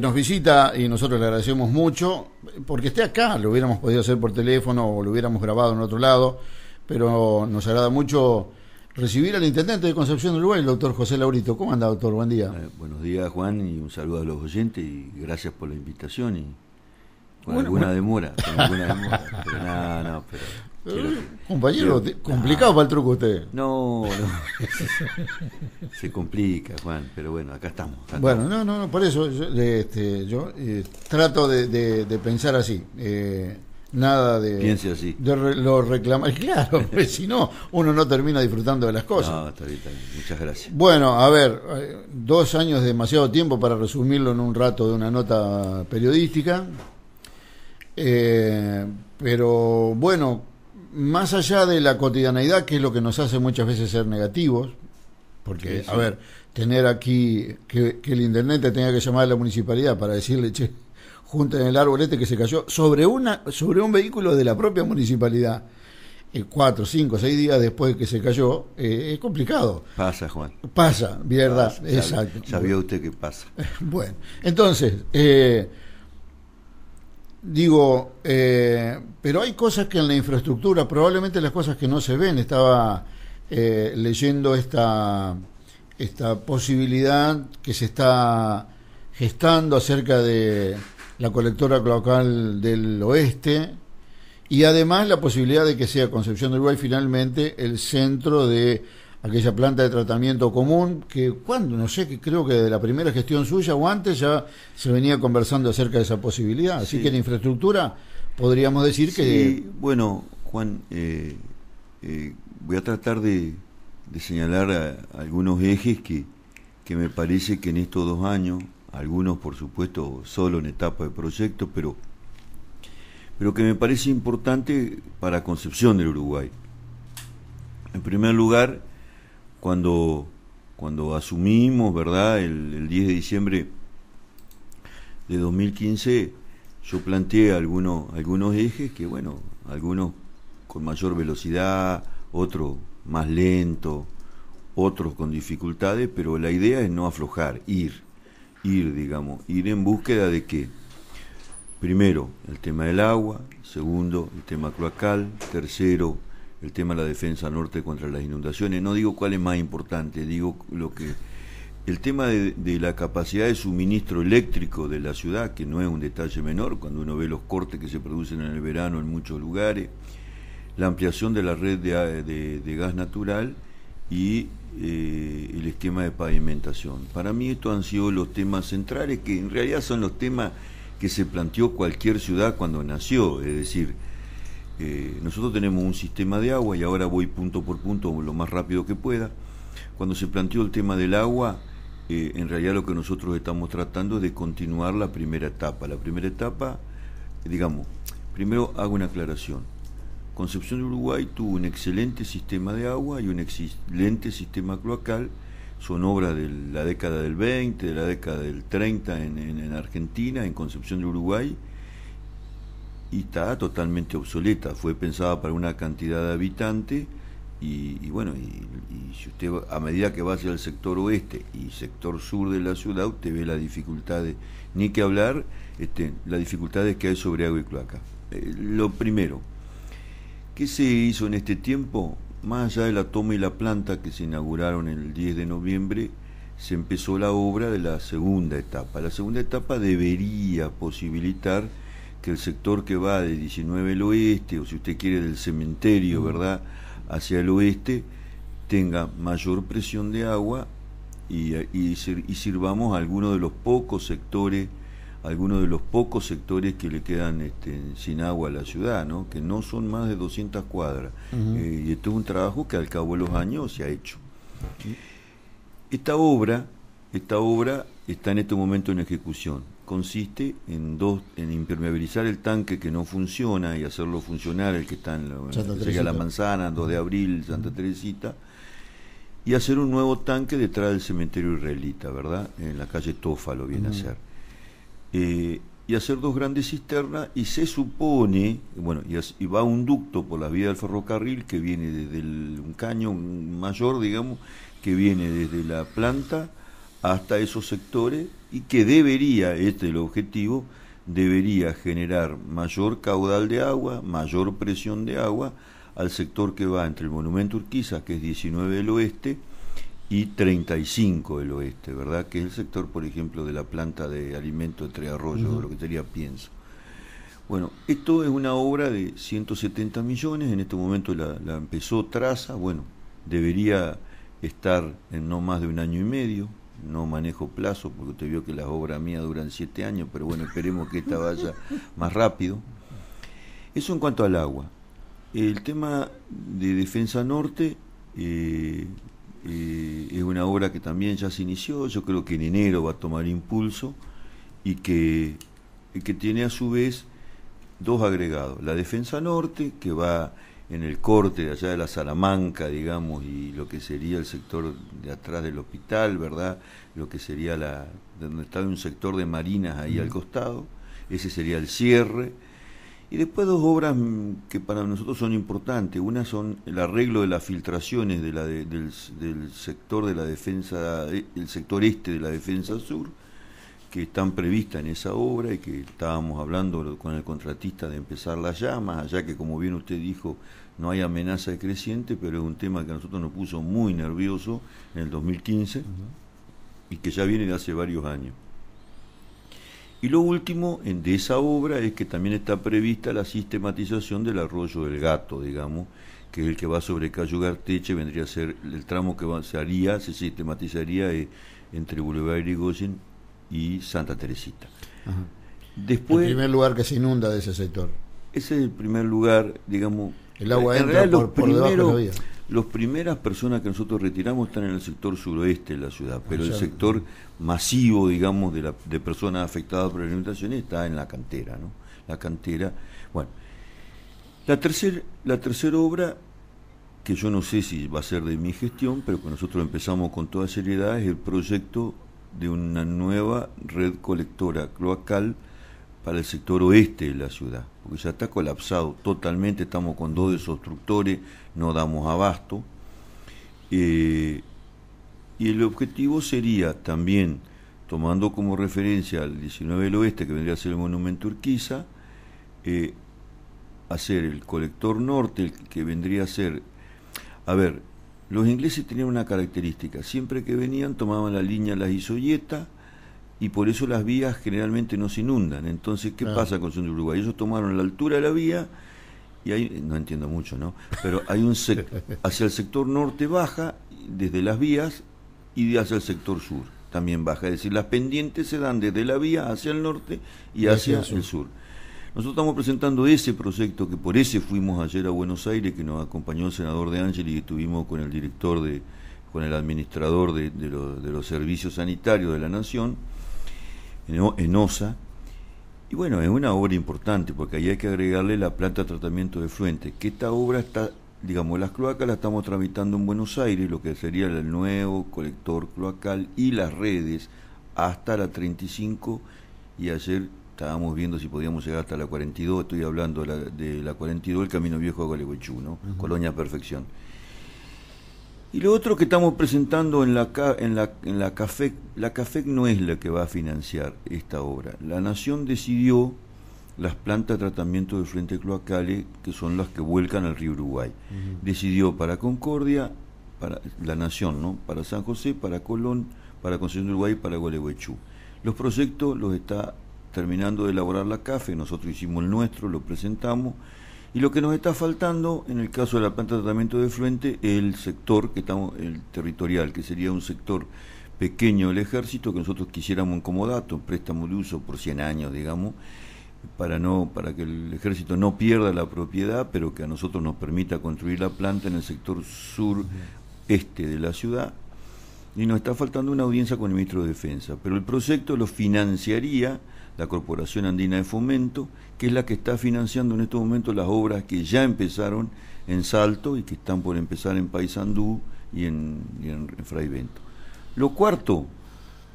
Nos visita y nosotros le agradecemos mucho porque esté acá, lo hubiéramos podido hacer por teléfono o lo hubiéramos grabado en otro lado, pero nos agrada mucho recibir al intendente de Concepción del Uruguay, el doctor José Laurito. ¿Cómo anda, doctor? Buen día. Eh, buenos días, Juan, y un saludo a los oyentes y gracias por la invitación. Y con alguna demora, compañero, complicado ah. para el truco usted. No, Se complica, Juan, pero bueno, acá estamos. bueno, no, no, no, por eso yo, este, eh, trato de, pensar así. Eh, nada de. lo reclamar. Claro, si no, uno no termina disfrutando de las cosas. No, Muchas gracias. Bueno, a ver, eh, dos años de demasiado tiempo para resumirlo en un rato de una nota periodística. pero bueno, más allá de la cotidianeidad, que es lo que nos hace muchas veces ser negativos, porque, a ver, tener aquí que, el intendente tenga que llamar a la municipalidad para decirle, che, en el árbol este que se cayó sobre, una, sobre un vehículo de la propia municipalidad. Eh, cuatro, cinco, seis días después de que se cayó, eh, es complicado. Pasa, Juan. Pasa, verdad, exacto. Sabía, usted que pasa. Bueno, entonces, eh, digo, eh, pero hay cosas que en la infraestructura, probablemente las cosas que no se ven, estaba eh, leyendo esta, esta posibilidad que se está gestando acerca de la colectora cloacal del oeste y además la posibilidad de que sea Concepción del Uruguay finalmente el centro de aquella planta de tratamiento común que cuando no sé que creo que de la primera gestión suya o antes ya se venía conversando acerca de esa posibilidad así que la infraestructura podríamos decir que bueno Juan eh, eh, voy a tratar de, señalar algunos ejes que, que me parece que en estos dos años algunos por supuesto solo en etapa de proyecto pero pero que me parece importante para concepción del Uruguay en primer lugar cuando, cuando asumimos, ¿verdad? El, 10 de diciembre de 2015, yo planteé algunos, algunos ejes que, bueno, algunos con mayor velocidad, otros más lento, otros con dificultades, pero la idea es no aflojar, ir, ir, digamos, ir en búsqueda de qué. Primero, el tema del agua, segundo, el tema cloacal, tercero, el tema de la defensa norte contra las inundaciones. No digo cuál es más importante, digo lo que el tema de, la capacidad de suministro eléctrico de la ciudad, que no es un detalle menor cuando uno ve los cortes que se producen en el verano en muchos lugares, la ampliación de la red de, gas natural y eh, el esquema de pavimentación. Para mí estos han sido los temas centrales, que en realidad son los temas que se planteó cualquier ciudad cuando nació, es decir, nosotros tenemos un sistema de agua y ahora voy punto por punto lo más rápido que pueda. Cuando se planteó el tema del agua, eh, en realidad lo que nosotros estamos tratando es de continuar la primera etapa. La primera etapa, digamos, primero hago una aclaración. Concepción de Uruguay tuvo un excelente sistema de agua y un excelente sistema cloacal. Son obras de la década del 20, de la década del 30 en Argentina, en Concepción de Uruguay, y está totalmente obsoleta. Fue pensada para una cantidad de habitantes y, bueno, y, si usted a medida que va hacia el sector oeste y sector sur de la ciudad, usted ve las dificultades, ni que hablar, este, las dificultades que hay sobre agua y cloaca. Eh, lo primero, ¿qué se hizo en este tiempo? Más allá de la toma y la planta que se inauguraron el 10 de noviembre, se empezó la obra de la segunda etapa. La segunda etapa debería posibilitar que el sector que va de 19 al oeste, o si usted quiere del cementerio, ¿verdad?, hacia el oeste, tenga mayor presión de agua y, sirvamos a algunos de los pocos sectores algunos de los pocos sectores que le quedan este, sin agua a la ciudad, ¿no? que no son más de 200 cuadras. Eh, y esto es un trabajo que al cabo de los años se ha hecho. Esta obra, esta obra está en este momento en ejecución consiste en dos en impermeabilizar el tanque que no funciona y hacerlo funcionar el que está en la, la manzana 2 de abril Santa Teresita y hacer un nuevo tanque detrás del cementerio israelita verdad en la calle Tofa lo viene a hacer eh, y hacer dos grandes cisternas y se supone bueno y, va un ducto por la vía del ferrocarril que viene desde un caño mayor digamos que viene desde la planta hasta esos sectores y que debería, este es el objetivo, debería generar mayor caudal de agua, mayor presión de agua al sector que va entre el monumento Urquiza, que es 19 del oeste, y 35 del oeste, ¿verdad? Que es el sector, por ejemplo, de la planta de alimento de Tres lo que sería Pienso. Bueno, esto es una obra de 170 millones, en este momento la empezó Traza, bueno, debería estar en no más de un año y medio, no manejo plazo, porque usted vio que las obras mías duran siete años, pero bueno, esperemos que esta vaya más rápido. Eso en cuanto al agua. El tema de Defensa Norte eh, eh, es una obra que también ya se inició, yo creo que en enero va a tomar impulso y que, que tiene a su vez dos agregados. La Defensa Norte, que va en el corte de allá de la Salamanca, digamos, y lo que sería el sector de atrás del hospital, ¿verdad? Lo que sería la donde está un sector de marinas ahí al costado, ese sería el cierre. Y después dos obras mm, que para nosotros son importantes. Una son el arreglo de las filtraciones de del, del, sector de la defensa, eh, el sector este de la defensa sur, que están previstas en esa obra y que estábamos hablando con el contratista de empezar las llamas, ya que como bien usted dijo, no hay amenaza creciente, pero es un tema que a nosotros nos puso muy nervioso en el 2015 y que ya viene de hace varios años. Y lo último en, de esa obra es que también está prevista la sistematización del arroyo del gato, digamos, que es el que va sobre Cayo Garteche, vendría a ser el tramo que se haría, se sistematizaría eh, entre Boulevard y Goyen y Santa Teresita. el primer lugar que se inunda de ese sector. Ese es el primer lugar, digamos. El agua entra realidad, por, por debajo Las primeras personas que nosotros retiramos están en el sector suroeste de la ciudad, pero el sector masivo, digamos, de, personas afectadas por la inundaciones está en la cantera, ¿no? La cantera. Bueno, la, tercer, la tercera obra, que yo no sé si va a ser de mi gestión, pero que nosotros empezamos con toda seriedad, es el proyecto de una nueva red colectora cloacal para el sector oeste de la ciudad, porque ya está colapsado totalmente, estamos con dos desobstructores, no damos abasto. Eh, y el objetivo sería también, tomando como referencia al 19 del oeste, que vendría a ser el monumento Urquiza, eh, hacer el colector norte, que vendría a ser, a ver, los ingleses tenían una característica, siempre que venían tomaban la línea Las Isoyetas y por eso las vías generalmente no se inundan. Entonces, ¿qué pasa con el Uruguay? Ellos tomaron la altura de la vía y ahí, no entiendo mucho, ¿no? Pero hay un hacia el sector norte baja desde las vías y hacia el sector sur también baja. Es decir, las pendientes se dan desde la vía hacia el norte y, hacia, El sur. Nosotros estamos presentando ese proyecto que por ese fuimos ayer a Buenos Aires, que nos acompañó el senador de Ángel y estuvimos con el director de, con el administrador de, los servicios sanitarios de la Nación, en, OSA. Y bueno, es una obra importante porque ahí hay que agregarle la planta de tratamiento de fluentes, que esta obra está, digamos, las cloacas la estamos tramitando en Buenos Aires, lo que sería el nuevo colector cloacal y las redes hasta la 35 y ayer estábamos viendo si podíamos llegar hasta la 42, estoy hablando de la, 42, el Camino Viejo a Gualeguaychú, ¿no? Colonia Perfección. Y lo otro que estamos presentando en la, en la, en la CAFEC, la CAFEC no es la que va a financiar esta obra. La Nación decidió las plantas de tratamiento de frente cloacales, que son las que vuelcan al río Uruguay. Decidió para Concordia, para la Nación, ¿no? Para San José, para Colón, para Concepción de Uruguay, para Gualeguaychú. Los proyectos los está terminando de elaborar la CAFE, nosotros hicimos el nuestro, lo presentamos, y lo que nos está faltando en el caso de la planta de tratamiento de fluente es el sector que estamos, el territorial, que sería un sector pequeño del ejército que nosotros quisiéramos como dato, préstamo de uso por 100 años, digamos, para no para que el ejército no pierda la propiedad, pero que a nosotros nos permita construir la planta en el sector sureste de la ciudad. Y nos está faltando una audiencia con el ministro de Defensa, pero el proyecto lo financiaría la Corporación Andina de Fomento, que es la que está financiando en estos momentos las obras que ya empezaron en Salto y que están por empezar en Paysandú y en, Fray en Lo cuarto,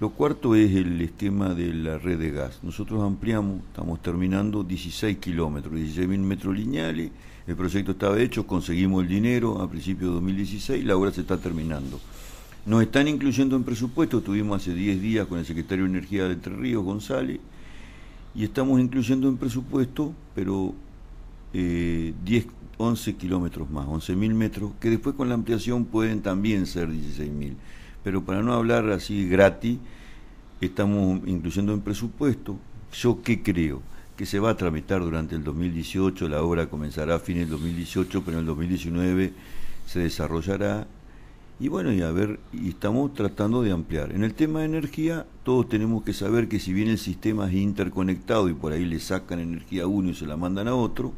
lo cuarto es el esquema de la red de gas. Nosotros ampliamos, estamos terminando 16 kilómetros, 16.000 metros lineales. El proyecto estaba hecho, conseguimos el dinero a principios de 2016, la obra se está terminando. Nos están incluyendo en presupuesto, estuvimos hace 10 días con el secretario de Energía de Entre Ríos, González, y estamos incluyendo en presupuesto, pero eh, 10, 11 kilómetros más, 11.000 metros, que después con la ampliación pueden también ser 16.000. Pero para no hablar así gratis, estamos incluyendo en presupuesto. ¿Yo qué creo? Que se va a tramitar durante el 2018, la obra comenzará a fines del 2018, pero en el 2019 se desarrollará y bueno, y a ver, y estamos tratando de ampliar. En el tema de energía, todos tenemos que saber que si bien el sistema es interconectado y por ahí le sacan energía a uno y se la mandan a otro,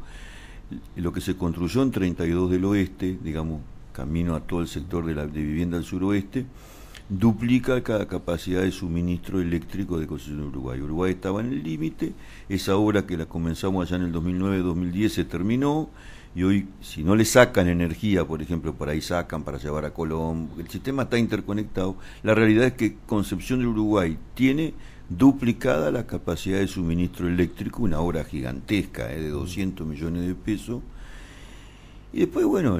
lo que se construyó en 32 del oeste, digamos, camino a todo el sector de, la, de vivienda al suroeste, duplica cada capacidad de suministro eléctrico de construcción de Uruguay. Uruguay estaba en el límite, esa obra que la comenzamos allá en el 2009-2010 se terminó, y hoy, si no le sacan energía, por ejemplo, por ahí sacan para llevar a Colón, el sistema está interconectado. La realidad es que Concepción del Uruguay tiene duplicada la capacidad de suministro eléctrico, una obra gigantesca eh, de 200 millones de pesos. Y después, bueno,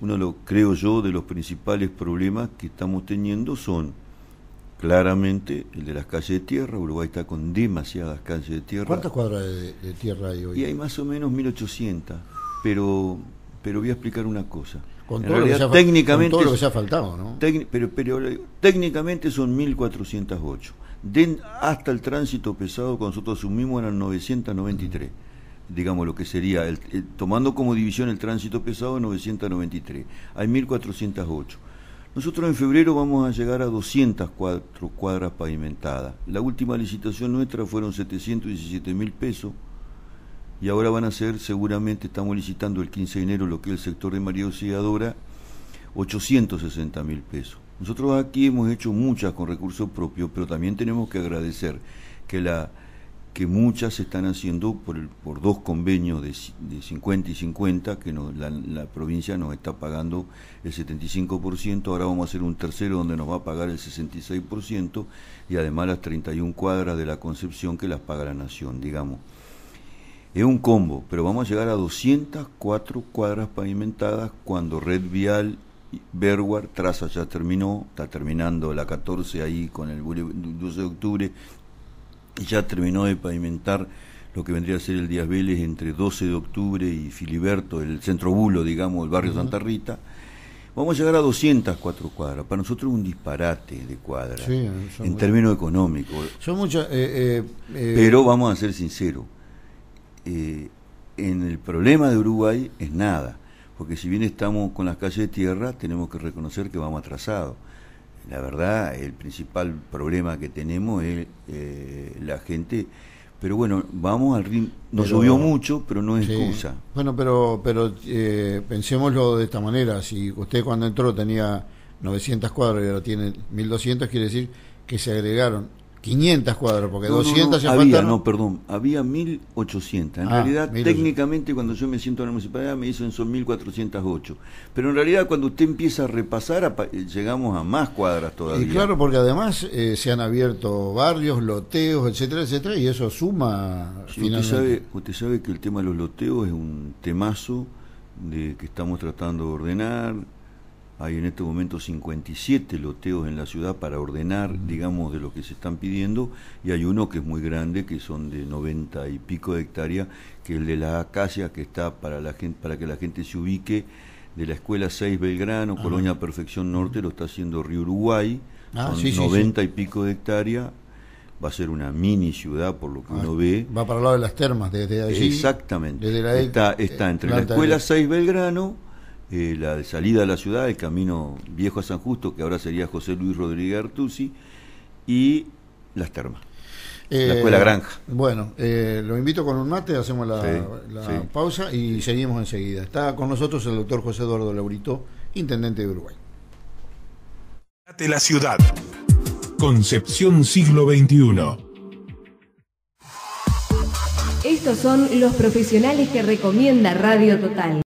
uno lo creo yo de los principales problemas que estamos teniendo son claramente el de las calles de tierra. Uruguay está con demasiadas calles de tierra. ¿Cuántas cuadras de, de tierra hay hoy? Y hay más o menos 1800 pero, pero voy a explicar una cosa. Con todo lo que se técnicamente, ha faltado, ¿no? pero, técnicamente son 1408. Den, hasta el tránsito pesado que nosotros asumimos eran 993. digamos lo que sería, tomando como división el tránsito pesado 993, hay 1408. Nosotros en febrero vamos a llegar a 204 cuadras pavimentadas. La última licitación nuestra fueron 717 mil pesos y ahora van a ser, seguramente estamos licitando el 15 de enero lo que es el sector de María ochocientos 860 mil pesos. Nosotros aquí hemos hecho muchas con recursos propios, pero también tenemos que agradecer que la que muchas se están haciendo por, por dos convenios de, cincuenta 50 y 50, que la, la, provincia nos está pagando el 75%, ahora vamos a hacer un tercero donde nos va a pagar el 66% y además las 31 cuadras de la Concepción que las paga la Nación, digamos. Es un combo, pero vamos a llegar a 204 cuadras pavimentadas cuando Red Vial Berwar, Traza ya terminó, está terminando la 14 ahí con el 12 de octubre, y ya terminó de pavimentar lo que vendría a ser el Díaz Vélez entre 12 de octubre y Filiberto, el centro bulo, digamos, el barrio Santa Rita. Vamos a llegar a 204 cuadras. Para nosotros es un disparate de cuadras, en términos económicos. Son muchas. Eh, eh, eh, pero vamos a ser sinceros eh, en el problema de Uruguay es nada, porque si bien estamos con las calles de tierra, tenemos que reconocer que vamos atrasados. La verdad, el principal problema que tenemos es eh, la gente pero bueno, vamos al ritmo. Nos subió mucho, pero no es excusa. Bueno, pero pero eh, pensémoslo de esta manera. Si usted cuando entró tenía 900 cuadras y ahora tiene 1200, quiere decir que se agregaron 500 cuadras, porque 200 no, había, no, perdón, había 1800. En ah, realidad, técnicamente, cuando yo me siento en la municipalidad, me dicen son 1408. Pero en realidad, cuando usted empieza a repasar, eh, llegamos a más cuadras todavía. Y claro, porque además eh, se han abierto barrios, loteos, etcétera, etcétera, y eso suma Usted sabe, usted sabe que el tema de los loteos es un temazo de que estamos tratando de ordenar hay en este momento 57 loteos en la ciudad para ordenar, digamos, de lo que se están pidiendo, y hay uno que es muy grande, que son de 90 y pico de hectáreas, que es el de la acacias, que está para, la gente, para que la gente se ubique, de la Escuela 6 Belgrano, Colonia Perfección Norte, lo está haciendo Río Uruguay, ah, 90 y pico de hectáreas, va a ser una mini ciudad por lo que ah, uno ve. Va para el lado de las termas, desde allí. Exactamente. E- está, entre la Escuela 6 Belgrano eh, la salida a la ciudad, el camino viejo a San Justo, que ahora sería José Luis Rodríguez Artusi, y las termas. la eh, escuela granja. Bueno, eh, lo invito con un mate, hacemos la, pausa y seguimos enseguida. Está con nosotros el doctor José Eduardo Laurito, intendente de Uruguay. la ciudad. Concepción siglo XXI. Estos son los profesionales que recomienda Radio Total.